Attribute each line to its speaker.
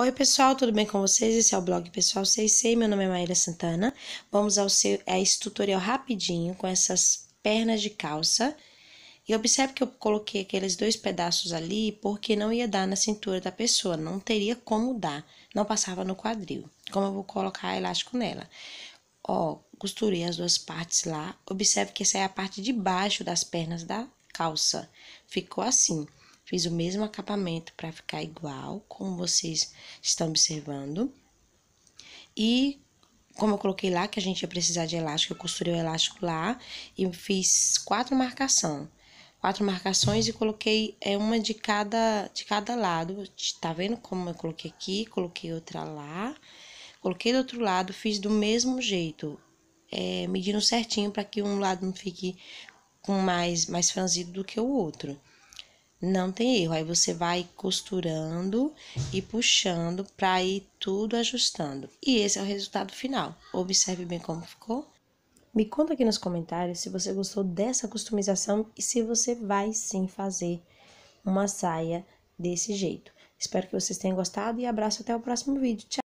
Speaker 1: Oi pessoal, tudo bem com vocês? Esse é o blog Pessoal 6C, meu nome é Maíra Santana. Vamos ao seu, a é, esse tutorial rapidinho com essas pernas de calça. E observe que eu coloquei aqueles dois pedaços ali porque não ia dar na cintura da pessoa, não teria como dar, não passava no quadril. Como eu vou colocar elástico nela? Ó, costurei as duas partes lá, observe que essa é a parte de baixo das pernas da calça. Ficou assim. Fiz o mesmo acabamento para ficar igual, como vocês estão observando. E como eu coloquei lá que a gente ia precisar de elástico, eu costurei o elástico lá e fiz quatro marcação. Quatro marcações e coloquei é uma de cada de cada lado. Tá vendo como eu coloquei aqui, coloquei outra lá. Coloquei do outro lado, fiz do mesmo jeito, é, medindo certinho para que um lado não fique com mais mais franzido do que o outro. Não tem erro. Aí você vai costurando e puxando para ir tudo ajustando. E esse é o resultado final. Observe bem como ficou. Me conta aqui nos comentários se você gostou dessa customização e se você vai sim fazer uma saia desse jeito. Espero que vocês tenham gostado e abraço até o próximo vídeo. Tchau!